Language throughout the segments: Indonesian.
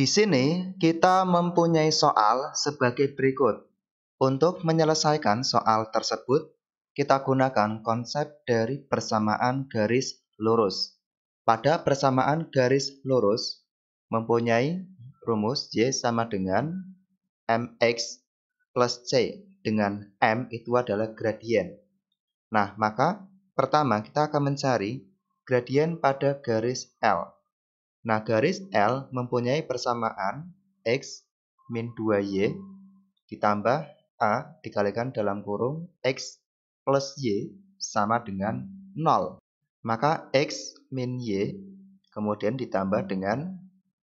Di sini kita mempunyai soal sebagai berikut. Untuk menyelesaikan soal tersebut, kita gunakan konsep dari persamaan garis lurus. Pada persamaan garis lurus, mempunyai rumus Y sama dengan MX plus C dengan M itu adalah gradien. Nah, maka pertama kita akan mencari gradien pada garis L. Nah, garis L mempunyai persamaan X min 2Y ditambah A dikalikan dalam kurung X plus Y sama dengan 0. Maka X min Y kemudian ditambah dengan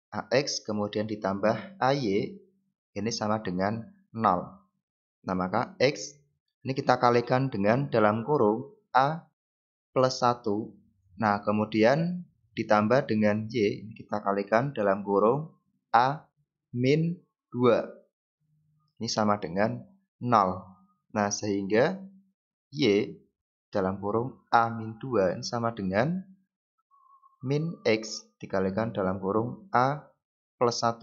AX kemudian ditambah AY ini sama dengan 0. Nah maka X ini kita kalikan dengan dalam kurung A plus 1. Nah kemudian ditambah dengan Y kita kalikan dalam kurung A min 2 ini sama dengan 0 nah sehingga Y dalam kurung A min 2 ini sama dengan min X dikalikan dalam kurung A plus 1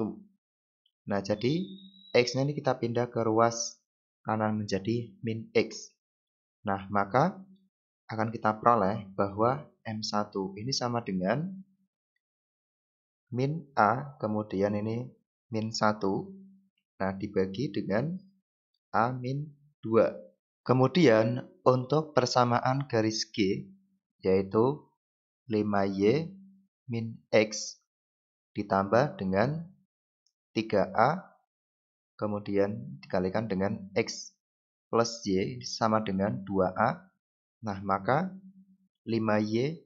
nah jadi X nya ini kita pindah ke ruas kanan menjadi min X nah maka akan kita peroleh bahwa M1 ini sama dengan min A, kemudian ini min 1, nah dibagi dengan A min 2. Kemudian untuk persamaan garis G, yaitu 5Y min X ditambah dengan 3A, kemudian dikalikan dengan X plus Y sama dengan 2A Nah, maka 5Y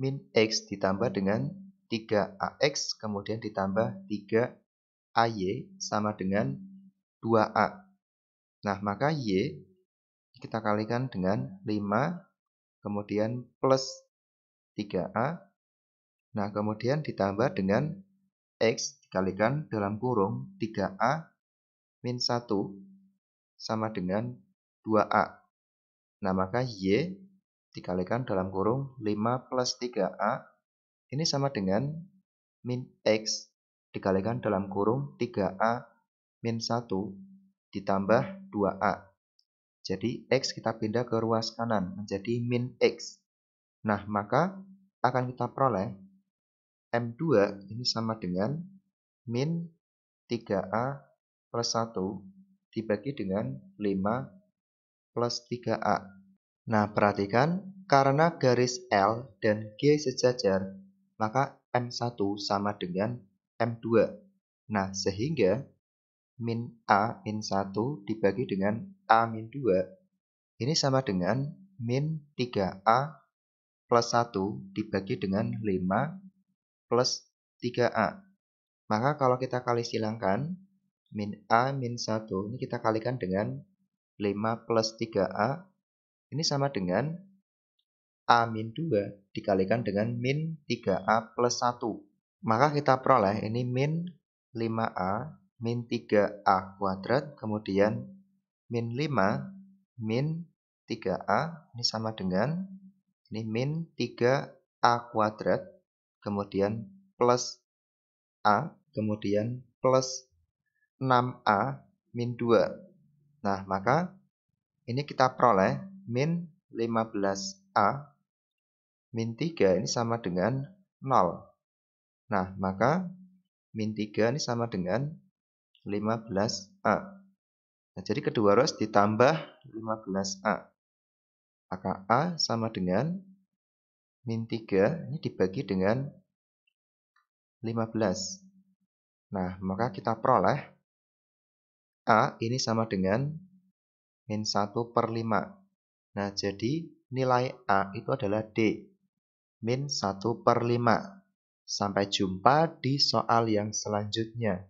min X ditambah dengan 3AX kemudian ditambah 3AY sama dengan 2A. Nah, maka Y kita kalikan dengan 5 kemudian plus 3A. Nah, kemudian ditambah dengan X dikalikan dalam kurung 3A min 1 sama dengan 2A. Nah, maka Y dikalikan dalam kurung 5 plus 3A ini sama dengan min X dikalikan dalam kurung 3A min 1 ditambah 2A. Jadi X kita pindah ke ruas kanan menjadi min X. Nah, maka akan kita peroleh M2 ini sama dengan min 3A plus 1 dibagi dengan 5 plus 3A. Nah, perhatikan, karena garis L dan G sejajar, maka M1 sama dengan M2. Nah, sehingga min A min 1 dibagi dengan A min 2, ini sama dengan min 3A plus 1 dibagi dengan 5 plus 3A. Maka kalau kita kali silangkan, min A min 1 ini kita kalikan dengan 5 plus 3A ini sama dengan A min 2 dikalikan dengan min 3A plus 1. Maka kita peroleh ini min 5A min 3A kuadrat kemudian min 5 min 3A ini sama dengan ini min 3A kuadrat kemudian plus A kemudian plus 6A min 2 Nah, maka ini kita peroleh min 15A min 3 ini sama dengan 0. Nah, maka min 3 ini sama dengan 15A. Nah, jadi kedua ruas ditambah 15A. Maka A sama dengan min 3 ini dibagi dengan 15. Nah, maka kita peroleh A ini sama dengan min 1 per 5. Nah, jadi nilai A itu adalah D, min 1 per 5. Sampai jumpa di soal yang selanjutnya.